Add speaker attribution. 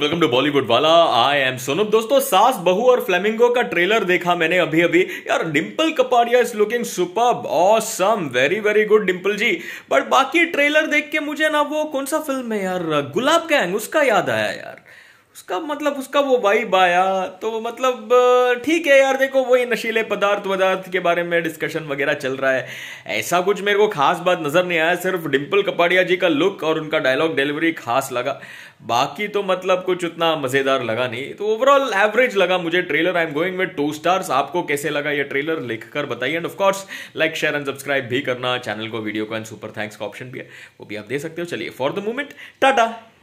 Speaker 1: welcome to Bollywood वाला I am Sonu दोस्तों सास बहु और फ्लेमिंगो का ट्रेलर देखा मैंने अभी अभी यार Dimple Kapadia is looking super awesome very very good Dimple ji but बाकी ट्रेलर देख के मुझे ना वो कौन सा फिल्म है यार गुलाब गैंग उसका याद आया यार उसका मतलब उसका वो वाइब आया तो मतलब ठीक है यार देखो वही नशीले पदार्थ वदार्थ के बारे में डिस्कशन वगैरह चल रहा है ऐसा कुछ मेरे को खास बात नज़र नहीं आया सिर्फ डिम्पल कपाड़िया जी का लुक और उनका डायलॉग डिलीवरी खास लगा बाकी तो मतलब कुछ उतना मज़ेदार लगा नहीं तो ओवरऑल एवरेज लगा मुझे trailer I am going with two stars आपको कैसे लगा ये ट्रेलर लिख कर बताइए and of course like share and subscribe भी करना चैनल को वीडियो को एंड सुपर थैंक्स का ऑप्शन भी है वो भी आप दे सकते हो चलिए फॉर द मोमेंट टाटा